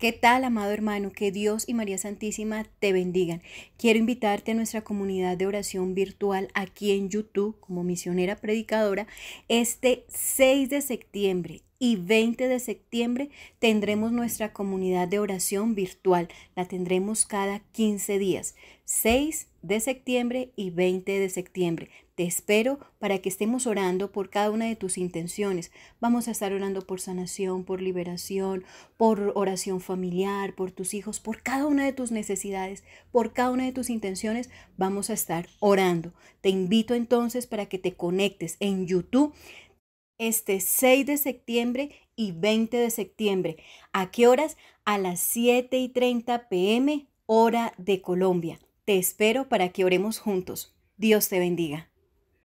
¿Qué tal, amado hermano? Que Dios y María Santísima te bendigan. Quiero invitarte a nuestra comunidad de oración virtual aquí en YouTube como misionera predicadora. Este 6 de septiembre y 20 de septiembre tendremos nuestra comunidad de oración virtual. La tendremos cada 15 días. 6, de septiembre y 20 de septiembre. Te espero para que estemos orando por cada una de tus intenciones. Vamos a estar orando por sanación, por liberación, por oración familiar, por tus hijos, por cada una de tus necesidades, por cada una de tus intenciones. Vamos a estar orando. Te invito entonces para que te conectes en YouTube este 6 de septiembre y 20 de septiembre. ¿A qué horas? A las 7 y 30 pm, hora de Colombia. Te espero para que oremos juntos. Dios te bendiga.